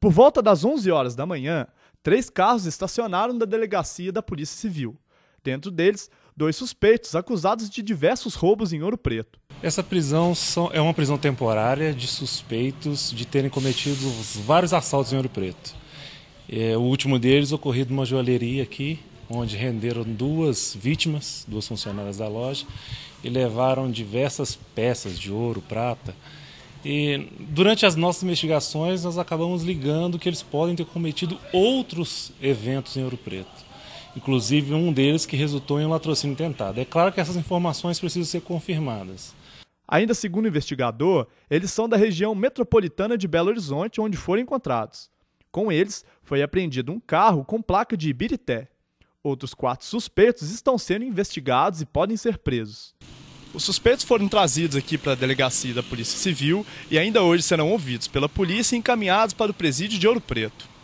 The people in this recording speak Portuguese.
Por volta das 11 horas da manhã, três carros estacionaram na delegacia da Polícia Civil. Dentro deles, dois suspeitos acusados de diversos roubos em Ouro Preto. Essa prisão é uma prisão temporária de suspeitos de terem cometido vários assaltos em Ouro Preto. É, o último deles ocorrido numa joalheria aqui, onde renderam duas vítimas, duas funcionárias da loja, e levaram diversas peças de ouro, prata. E durante as nossas investigações, nós acabamos ligando que eles podem ter cometido outros eventos em Ouro Preto, inclusive um deles que resultou em um latrocínio tentado. É claro que essas informações precisam ser confirmadas. Ainda segundo o investigador, eles são da região metropolitana de Belo Horizonte, onde foram encontrados. Com eles, foi apreendido um carro com placa de Ibirité. Outros quatro suspeitos estão sendo investigados e podem ser presos. Os suspeitos foram trazidos aqui para a delegacia da Polícia Civil e ainda hoje serão ouvidos pela polícia e encaminhados para o presídio de Ouro Preto.